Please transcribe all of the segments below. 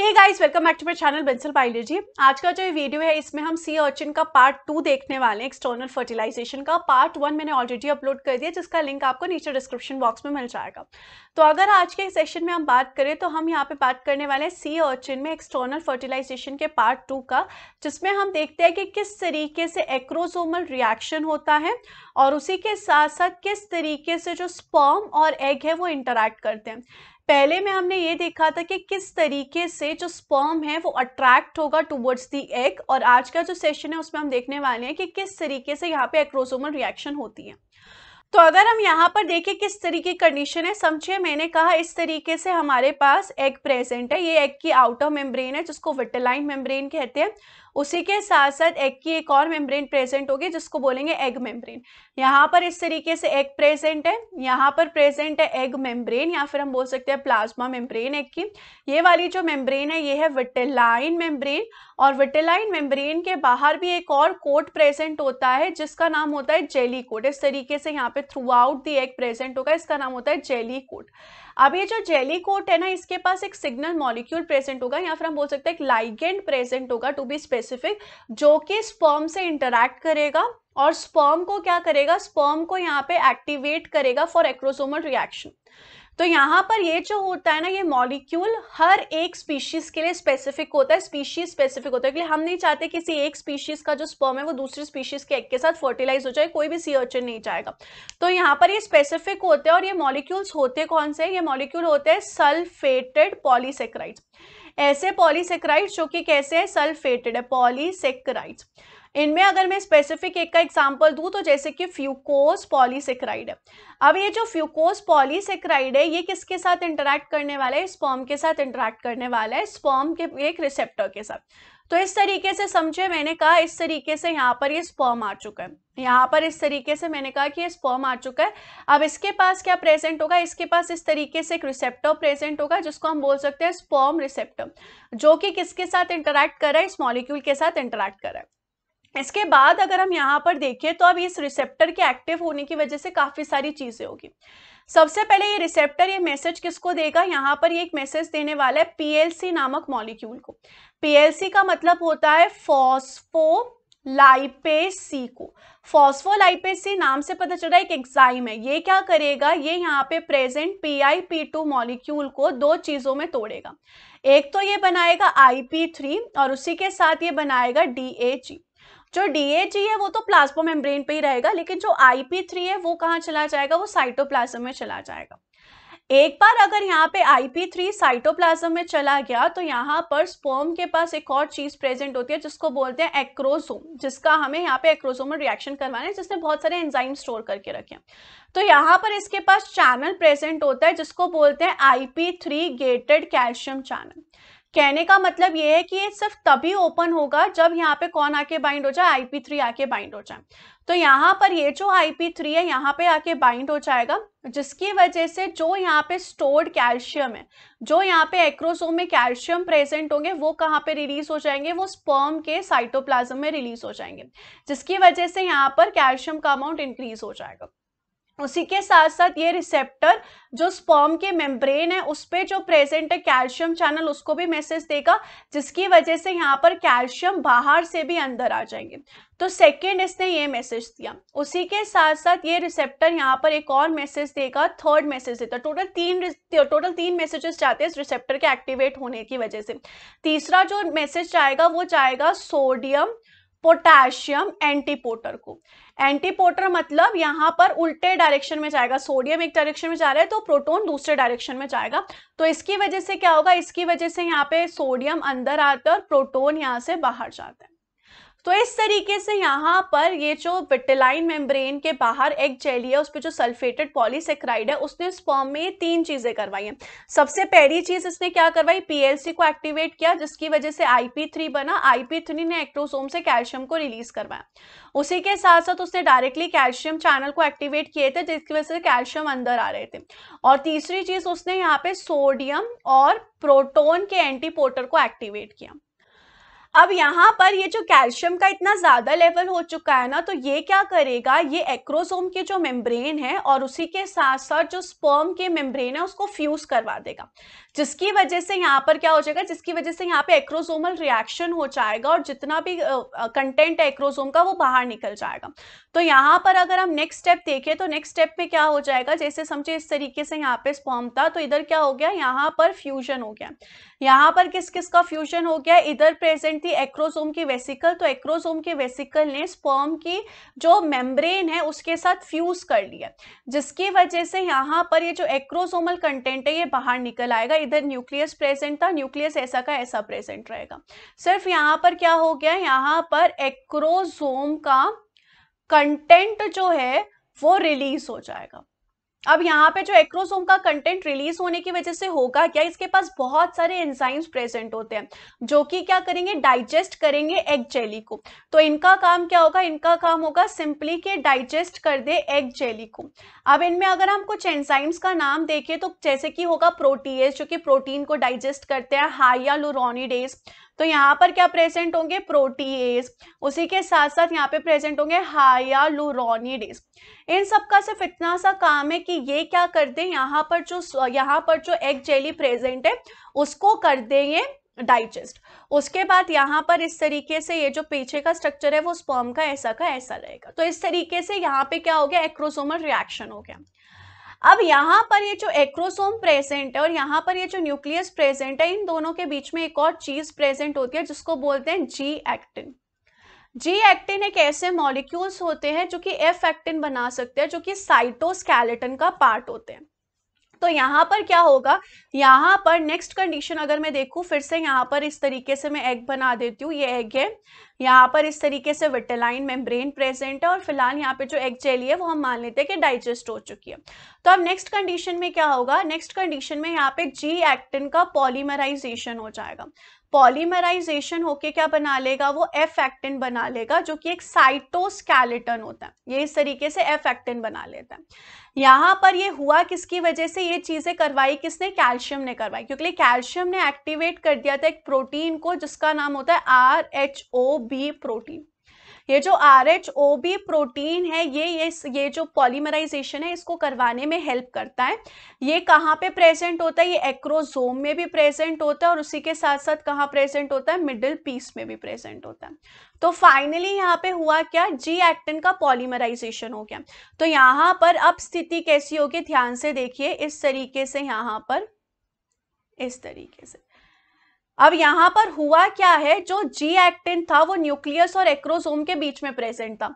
hey guys welcome back to my channel Bansal biology आज का जो वीडियो है इसमें हम सी अर्चिन का पार्ट टू देखने वाले हैं एक्सटर्नल फर्टिलाइजेशन का पार्ट वन मैंने ऑलरेडी अपलोड कर दिया जिसका लिंक आपको नीचे डिस्क्रिप्शन बॉक्स में मिल जाएगा तो अगर आज के सेशन में हम बात करें तो हम यहाँ पे बात करने वाले हैं सी अर्चिन में एक्सटर्नल फर्टिलाइजेशन के पार्ट टू का जिसमें हम देखते हैं कि किस तरीके से एक्रोजोमल रिएक्शन होता है और उसी के साथ साथ किस तरीके से जो स्पर्म और एग है वो इंटरैक्ट करते हैं पहले में हमने ये देखा था कि किस तरीके से जो स्पर्म है वो अट्रैक्ट होगा टुवर्ड्स दी एग और आज का जो सेशन है उसमें हम देखने वाले हैं कि किस तरीके से यहाँ पे एक्रोसोमल रिएक्शन होती है तो अगर हम यहाँ पर देखें किस तरीके की कंडीशन है समझे मैंने कहा इस तरीके से हमारे पास एग प्रेजेंट है ये एग की आउटर मेम्ब्रेन है जिसको विटेलाइन मेम्ब्रेन कहते हैं उसी के साथ साथ एग की एक और मेम्ब्रेन प्रेजेंट होगी जिसको बोलेंगे एग मेम्ब्रेन यहाँ पर इस तरीके से एग प्रेजेंट है यहाँ पर प्रेजेंट है एग मेम्ब्रेन या फिर हम बोल सकते हैं प्लाज्मा मेम्ब्रेन एग की ये वाली जो मेम्ब्रेन है ये है विटेलाइन मेम्ब्रेन और विटेलाइन मेम्ब्रेन के बाहर भी एक और कोट प्रेजेंट होता है जिसका नाम होता है जेली कोट इस तरीके से यहाँ पे throughout the egg present होगा इसका नाम होता है जेली कोट अब ये जो जेली कोट है ना इसके पास एक सिग्नल मॉलिक्यूल प्रेजेंट होगा या फिर हम बोल सकते हैं एक लाइगेंड प्रेजेंट होगा टू बी स्पेसिफिक स्पेसिफिक जो कि स्पर्म से इंटरैक्ट करेगा और स्पर्म को क्या करेगा स्पर्म को यहाँ पे एक्टिवेट करेगा फॉर एक्रोसोमल रिएक्शन तो यहाँ पर ये जो होता है ना ये मॉलिक्यूल हर एक स्पीशीज के लिए स्पेसिफिक होता है स्पीशीज स्पेसिफिक होता है इसलिए हम नहीं चाहते किसी एक स्पीशीज का जो स्पर्म है वो दूसरी स्पीशीज के एक के साथ फर्टिलाइज हो जाए कोई भी सी अर्चन नहीं जाएगा तो यहाँ पर ये स्पेसिफिक होते हैं और ये मॉलिक्यूल्स होते कौन से ये मॉलिक्यूल होते हैं सल्फेटेड पॉलीसेक्राइड्स ऐसे पॉलीसेक्राइड्स जो कि कैसे हैं सल्फेटेड है पॉलीसेक्राइड्स इनमें अगर मैं स्पेसिफिक एक का एग्जांपल दूं तो जैसे कि फ्यूकोस पॉलीसेक्राइड है अब ये जो फ्यूकोस पॉलीसेक्राइड है ये किसके साथ इंटरेक्ट करने वाला है स्पॉम के साथ इंटरेक्ट करने वाला है स्पॉम के एक रिसेप्टर के साथ तो इस तरीके से समझे मैंने कहा इस तरीके से यहाँ पर ये स्पर्म आ चुका है यहाँ पर इस तरीके से मैंने कहा कि ये स्पर्म आ चुका है अब इसके पास क्या प्रेजेंट होगा इसके पास इस तरीके से एक रिसेप्टर प्रेजेंट होगा जिसको हम बोल सकते हैं स्पर्म रिसेप्टर जो कि किसके साथ इंटरेक्ट कर रहा है इस मॉलिक्यूल के साथ इंटरेक्ट कर रहा है इसके बाद अगर हम यहाँ पर देखें तो अब इस रिसेप्टर के एक्टिव होने की वजह से काफ़ी सारी चीज़ें होगी सबसे पहले ये रिसेप्टर ये मैसेज किसको देगा यहाँ पर ये एक मैसेज देने वाला है पीएलसी नामक मॉलिक्यूल को पीएलसी का मतलब होता है फॉस्फो लाइपेसी सी को फॉस्फोलाइपेज सी नाम से पता चल है एक एग्जाइम है ये क्या करेगा ये यहाँ पे present P I P two molecule को दो चीज़ों में तोड़ेगा एक तो ये बनाएगा आई पी थ्री और उसी के साथ ये बनाएगा डी ए जी जो डीएजी है वो तो प्लाज्मा मेम्ब्रेन पे ही रहेगा लेकिन जो आईपी थ्री है वो कहाँ चला जाएगा वो साइटोप्लाज्म में चला जाएगा एक बार अगर यहाँ पे आईपी थ्री साइटोप्लाज्म में चला गया तो यहाँ पर स्पर्म के पास एक और चीज प्रेजेंट होती है जिसको बोलते हैं एक्रोसोम जिसका हमें यहाँ पे एक्रोसोमल रिएक्शन करवाना है जिसने बहुत सारे एंजाइम स्टोर करके रखे हैं तो यहाँ पर इसके पास चैनल प्रेजेंट होता है जिसको बोलते हैं IP three gated calcium channel कहने का मतलब ये है कि ये सिर्फ तभी ओपन होगा जब यहाँ पे कौन आके बाइंड हो जाए आईपी थ्री आके बाइंड हो जाए तो यहाँ पर ये जो आईपी थ्री है यहाँ पे आके बाइंड हो जाएगा जिसकी वजह से जो यहाँ पे स्टोर्ड कैल्शियम है जो यहाँ पे एक्रोसोम में कैल्शियम प्रेजेंट होंगे वो कहाँ पे रिलीज हो जाएंगे वो स्पर्म के साइटोप्लाज्म में रिलीज हो जाएंगे जिसकी वजह से यहाँ पर कैल्शियम का अमाउंट इंक्रीज हो जाएगा उसी के साथ साथ ये रिसेप्टर जो स्पॉम के मेम्ब्रेन है उस पर जो प्रेजेंट है कैल्शियम चैनल उसको भी मैसेज देगा जिसकी वजह से यहाँ पर कैल्शियम बाहर से भी अंदर आ जाएंगे तो सेकेंड इसने ये मैसेज दिया उसी के साथ साथ ये रिसेप्टर यहाँ पर एक और मैसेज देगा थर्ड मैसेज देता टोटल तीन टोटल तीन मैसेजेस जाते हैं इस रिसेप्टर के एक्टिवेट होने की वजह से तीसरा जो मैसेज जाएगा वो जाएगा सोडियम पोटेशियम एंटीपोटर को एंटीपोटर मतलब यहां पर उल्टे डायरेक्शन में जाएगा सोडियम एक डायरेक्शन में जा रहा है तो प्रोटॉन दूसरे डायरेक्शन में जाएगा तो इसकी वजह से क्या होगा इसकी वजह से यहाँ पे सोडियम अंदर आता है और प्रोटोन यहाँ से बाहर जाता है तो इस तरीके से यहाँ पर ये जो विटिलाइन मेम्ब्रेन के बाहर एक जेली है उस पर जो सल्फेटेड पॉलीसेक्राइड है उसने स्पर्म में तीन चीज़ें करवाई हैं सबसे पहली चीज़ इसने क्या करवाई पीएलसी को एक्टिवेट किया जिसकी वजह से आईपी बना आईपी ने एक्ट्रोसोम से कैल्शियम को रिलीज करवाया उसी के साथ साथ उसने डायरेक्टली कैल्शियम चैनल को एक्टिवेट किए थे जिसकी वजह से कैल्शियम अंदर आ रहे थे और तीसरी चीज़ उसने यहाँ पे सोडियम और प्रोटोन के एंटीपोर्टर को एक्टिवेट किया अब यहाँ पर ये जो कैल्शियम का इतना ज्यादा लेवल हो चुका है ना तो ये क्या करेगा ये एक्रोसोम के जो मेम्ब्रेन है और उसी के साथ साथ जो स्पर्म के मेम्ब्रेन है उसको फ्यूज करवा देगा जिसकी वजह से यहाँ पर क्या हो जाएगा जिसकी वजह से यहाँ पे एक्रोसोमल रिएक्शन हो जाएगा और जितना भी कंटेंट है एक्रोसोम का वो बाहर निकल जाएगा तो यहाँ पर अगर हम नेक्स्ट स्टेप देखें तो नेक्स्ट स्टेप में क्या हो जाएगा जैसे समझे इस तरीके से यहाँ पे स्पर्म था तो इधर क्या हो गया यहाँ पर फ्यूजन हो गया यहाँ पर किस किस का फ्यूजन हो गया इधर प्रेजेंट थी एक्रोसोम की वेसिकल तो एक्रोसोम के वेसिकल ने स्पर्म की जो मेम्ब्रेन है उसके साथ फ्यूज कर लिया जिसकी वजह से यहाँ पर ये जो एक्रोसोमल कंटेंट है ये बाहर निकल आएगा इधर न्यूक्लियस प्रेजेंट था न्यूक्लियस ऐसा का ऐसा प्रेजेंट रहेगा सिर्फ यहाँ पर क्या हो गया यहाँ पर एक्रोसोम का कंटेंट जो है वो रिलीज हो जाएगा अब यहाँ पे जो एक्रोसोम का कंटेंट रिलीज होने की वजह से होगा क्या इसके पास बहुत सारे एंजाइम्स प्रेजेंट होते हैं जो कि क्या करेंगे डाइजेस्ट करेंगे एग जेली को तो इनका काम क्या होगा इनका काम होगा सिंपली के डाइजेस्ट कर दे एग जेली को अब इनमें अगर हम कुछ एंजाइम्स का नाम देखें तो जैसे कि होगा प्रोटीएस जो कि प्रोटीन को डाइजेस्ट करते हैं हाइयालुरोनिडेज तो यहाँ पर क्या प्रेजेंट होंगे प्रोटीएज उसी के साथ साथ यहाँ पे प्रेजेंट होंगे हायालुरोनिडेज इन सब का सिर्फ इतना सा काम है कि ये क्या कर दें यहाँ पर जो यहाँ पर जो एग जेली प्रेजेंट है उसको कर देंगे डाइजेस्ट उसके बाद यहाँ पर इस तरीके से ये जो पीछे का स्ट्रक्चर है वो स्पर्म का ऐसा का ऐसा रहेगा तो इस तरीके से यहाँ पे क्या हो गया एक्रोसोमल रिएक्शन हो गया अब यहाँ पर ये जो एक्रोसोम प्रेजेंट है और यहाँ पर ये जो न्यूक्लियस प्रेजेंट है इन दोनों के बीच में एक और चीज प्रेजेंट होती है जिसको बोलते हैं जी एक्टिन जी एक्टिन एक ऐसे मॉलिक्यूल्स होते हैं जो कि एफ एक्टिन बना सकते हैं जो कि साइटोस्केलेटन का पार्ट होते हैं तो यहाँ पर क्या होगा यहाँ पर नेक्स्ट कंडीशन अगर मैं देखूँ फिर से यहाँ पर इस तरीके से मैं एग बना देती हूँ ये एग है यहाँ पर इस तरीके से विटेलाइन मेम्ब्रेन प्रेजेंट है और फिलहाल यहाँ पे जो एग जेली है वो हम मान लेते हैं कि डाइजेस्ट हो चुकी है तो अब नेक्स्ट कंडीशन में क्या होगा नेक्स्ट कंडीशन में यहाँ पे जी एक्टिन का पॉलीमराइजेशन हो जाएगा पॉलीमराइजेशन होके क्या बना लेगा वो एफ एक्टिन बना लेगा जो कि एक साइटोस्केलेटन होता है ये इस तरीके से एफ एक्टिन बना लेता है यहाँ पर ये हुआ किसकी वजह से ये चीज़ें करवाई किसने कैल्शियम ने करवाई क्योंकि कैल्शियम ने एक्टिवेट कर दिया था एक प्रोटीन को जिसका नाम होता है R H O B protein ये जो R H O B protein है ये ये ये जो पॉलीमराइजेशन है इसको करवाने में हेल्प करता है ये कहाँ पे प्रेजेंट होता है ये एक्रोजोम में भी प्रेजेंट होता है और उसी के साथ साथ कहाँ प्रेजेंट होता है मिडिल पीस में भी प्रेजेंट होता है तो फाइनली यहाँ पे हुआ क्या जी एक्टिन का पॉलीमराइजेशन हो गया तो यहाँ पर अब स्थिति कैसी होगी ध्यान से देखिए इस तरीके से यहाँ पर इस तरीके से अब यहाँ पर हुआ क्या है जो जी एक्टिन था वो न्यूक्लियस और एक्रोसोम के बीच में प्रेजेंट था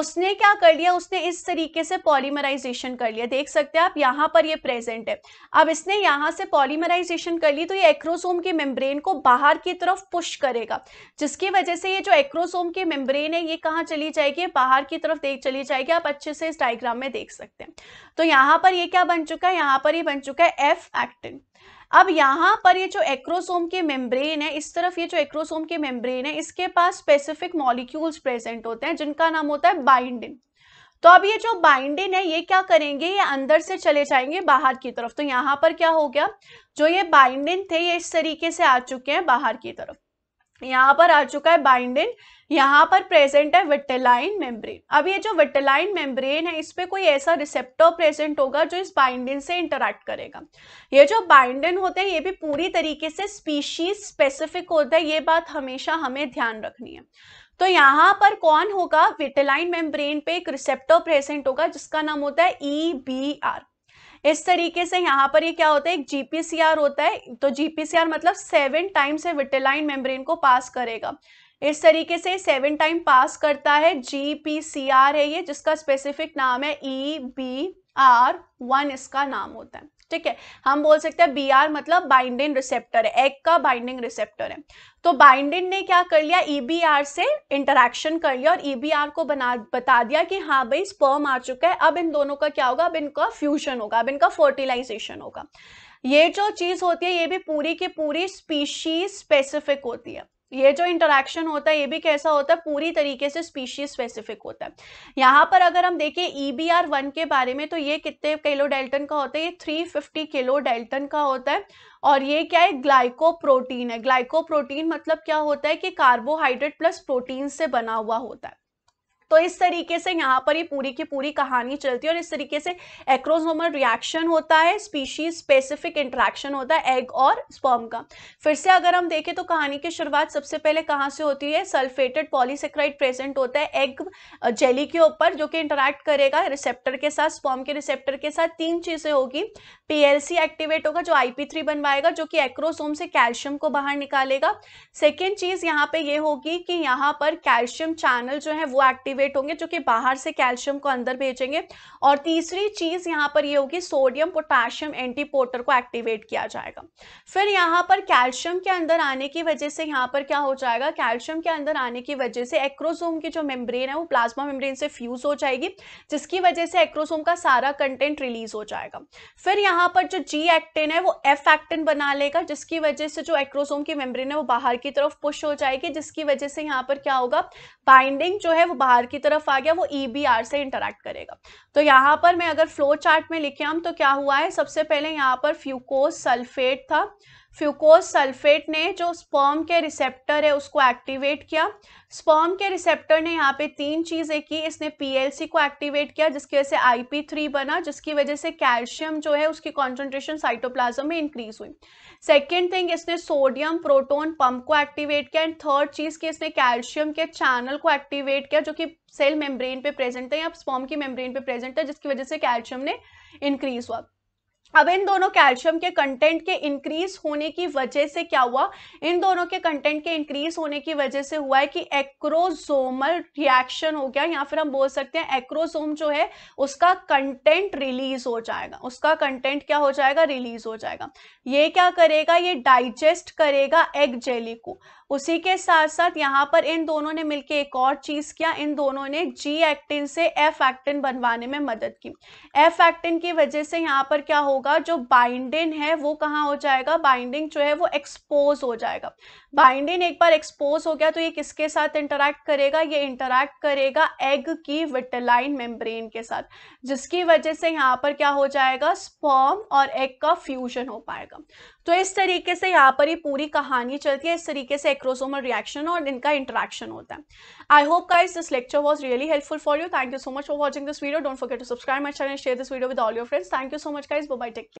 उसने क्या कर लिया उसने इस तरीके से पॉलीमराइजेशन कर लिया देख सकते हैं आप यहाँ पर ये प्रेजेंट है अब इसने यहाँ से पॉलीमराइजेशन कर ली तो ये एक्रोसोम की मेम्ब्रेन को बाहर की तरफ पुश करेगा जिसकी वजह से ये जो एक्रोसोम की मेम्ब्रेन है ये कहाँ चली जाएगी बाहर की तरफ देख चली जाएगी आप अच्छे से इस डायग्राम में देख सकते हैं तो यहाँ पर ये क्या बन चुका है यहाँ पर ये बन चुका है एफ एक्टिन अब यहाँ पर ये जो एक्रोसोम के मेम्ब्रेन है इस तरफ ये जो एक्रोसोम के मेम्ब्रेन है इसके पास स्पेसिफिक मॉलिक्यूल्स प्रेजेंट होते हैं जिनका नाम होता है बाइंडिन तो अब ये जो बाइंडिन है ये क्या करेंगे ये अंदर से चले जाएंगे बाहर की तरफ तो यहाँ पर क्या हो गया जो ये बाइंडिन थे ये इस तरीके से आ चुके हैं बाहर की तरफ यहाँ पर आ चुका है बाइंडेड यहाँ पर प्रेजेंट है विटेलाइन मेम्ब्रेन अब ये जो विटेलाइन मेम्ब्रेन है इस पर कोई ऐसा रिसेप्टर प्रेजेंट होगा जो इस बाइंडेन से इंटरेक्ट करेगा ये जो बाइंडेन होते हैं ये भी पूरी तरीके से स्पीशीज स्पेसिफिक होता है ये बात हमेशा हमें ध्यान रखनी है तो यहाँ पर कौन होगा विटेलाइन मेम्ब्रेन पे एक रिसेप्टर प्रेजेंट होगा जिसका नाम होता है ई बी आर इस तरीके से यहाँ पर ये क्या होता है एक जीपीसीआर होता है तो जीपीसीआर मतलब सेवन टाइम से विटेलाइन मेम्ब्रेन को पास करेगा इस तरीके से सेवन टाइम पास करता है जी पी सी आर है ये जिसका स्पेसिफिक नाम है ई बी आर वन इसका नाम होता है ठीक है हम बोल सकते हैं बी आर मतलब बाइंडिंग रिसेप्टर है एग का बाइंडिंग रिसेप्टर है तो बाइंडिंग ने क्या कर लिया ईबीआर e से इंटरेक्शन कर लिया और ईबीआर e को बना बता दिया कि हाँ भाई स्पर्म आ चुका है अब इन दोनों का क्या होगा अब इनका फ्यूजन होगा अब इनका फर्टिलाइजेशन होगा ये जो चीज होती है ये भी पूरी की पूरी स्पीशीज स्पेसिफिक होती है ये जो इंटरेक्शन होता है ये भी कैसा होता है पूरी तरीके से स्पीशीज स्पेसिफिक होता है यहाँ पर अगर हम देखें ई बी आर वन के बारे में तो ये कितने किलो डेल्टन का होता है ये थ्री फिफ्टी किलो डेल्टन का होता है और ये क्या है ग्लाइकोप्रोटीन है ग्लाइकोप्रोटीन मतलब क्या होता है कि कार्बोहाइड्रेट प्लस प्रोटीन से बना हुआ होता है तो इस तरीके से यहाँ पर ये पूरी की पूरी कहानी चलती है और इस तरीके से एक्रोजोमल रिएक्शन होता है स्पीशीज स्पेसिफिक इंट्रैक्शन होता है एग और स्पर्म का फिर से अगर हम देखें तो कहानी की शुरुआत सबसे पहले कहाँ से होती है सल्फेटेड पॉलीसेक्राइड प्रेजेंट होता है एग जेली के ऊपर जो कि इंटरेक्ट करेगा रिसेप्टर के साथ स्पॉम के रिसेप्टर के साथ तीन चीजें होगी पी एक्टिवेट होगा जो आईपी बनवाएगा जो कि एक्रोसोम से कैल्शियम को बाहर निकालेगा सेकेंड चीज यहाँ पे ये होगी कि यहाँ पर कैल्शियम चैनल जो है वो एक्टिव एक्टिवेट होंगे जो कि बाहर से कैल्शियम को अंदर भेजेंगे और तीसरी चीज़ यहाँ पर ये यह होगी सोडियम पोटाशियम एंटीपोटर को एक्टिवेट किया जाएगा फिर यहाँ पर कैल्शियम के अंदर आने की वजह से यहाँ पर क्या हो जाएगा कैल्शियम के अंदर आने की वजह से एक्रोसोम की जो मेम्ब्रेन है वो प्लाज्मा मेम्ब्रेन से फ्यूज हो जाएगी जिसकी वजह से एक्रोसोम का सारा कंटेंट रिलीज हो जाएगा फिर यहाँ पर जो जी एक्टिन है वो एफ एक्टिन बना लेगा जिसकी वजह से जो एक्रोसोम की मेम्ब्रेन है वो बाहर की तरफ पुश हो जाएगी जिसकी वजह से यहाँ पर क्या होगा बाइंडिंग जो है वो बाहर की तरफ आ गया वो ई e से इंटरेक्ट करेगा तो यहाँ पर मैं अगर फ्लो चार्ट में लिखे हम तो क्या हुआ है सबसे पहले यहाँ पर फ्यूकोज सल्फेट था फ्यूकोज सल्फेट ने जो स्पर्म के रिसेप्टर है उसको एक्टिवेट किया स्पर्म के रिसेप्टर ने यहाँ पे तीन चीज़ें की इसने पी को एक्टिवेट किया जिसकी वजह से आई थ्री बना जिसकी वजह से कैल्शियम जो है उसकी कॉन्सेंट्रेशन साइटोप्लाज्म में इंक्रीज हुई सेकेंड थिंग इसने सोडियम प्रोटोन पंप को एक्टिवेट किया एंड थर्ड चीज की इसने कैल्शियम के चैनल को एक्टिवेट किया जो कि सेल मेम्ब्रेन पे प्रेजेंट है या स्पॉम की मेम्ब्रेन पे प्रेजेंट है जिसकी वजह से कैल्शियम ने इंक्रीज हुआ अब इन दोनों कैल्शियम के कंटेंट के इंक्रीज होने की वजह से क्या हुआ इन दोनों के कंटेंट के इंक्रीज होने की वजह से हुआ है कि एक्रोजोमल रिएक्शन हो गया या फिर हम बोल सकते हैं एक्रोजोम जो है उसका कंटेंट रिलीज हो जाएगा उसका कंटेंट क्या हो जाएगा रिलीज हो जाएगा ये क्या करेगा ये डाइजेस्ट करेगा एग जेली को उसी के साथ साथ यहाँ पर इन दोनों ने मिलकर एक और चीज किया इन दोनों ने जी एक्टिन से एफ एक्टिन बनवाने में मदद की एफ एक्टिन की वजह से यहाँ पर क्या होगा जो बाइंडिंग है वो कहाँ हो जाएगा बाइंडिंग जो है वो एक्सपोज हो जाएगा बाइंडिंग एक बार एक्सपोज हो गया तो ये किसके साथ इंटरैक्ट करेगा ये इंटरैक्ट करेगा एग की विटलाइन मेम्ब्रेन के साथ जिसकी वजह से यहाँ पर क्या हो जाएगा स्पॉम और एग का फ्यूजन हो पाएगा तो इस तरीके से यहाँ पर ही पूरी कहानी चलती है इस तरीके से एक्रोसोमल रिएक्शन और इनका इंटरेक्शन होता है I hope guys this lecture was really helpful for you thank you so much for watching this video don't forget to subscribe my channel share this video with all your friends thank you so much guys bye take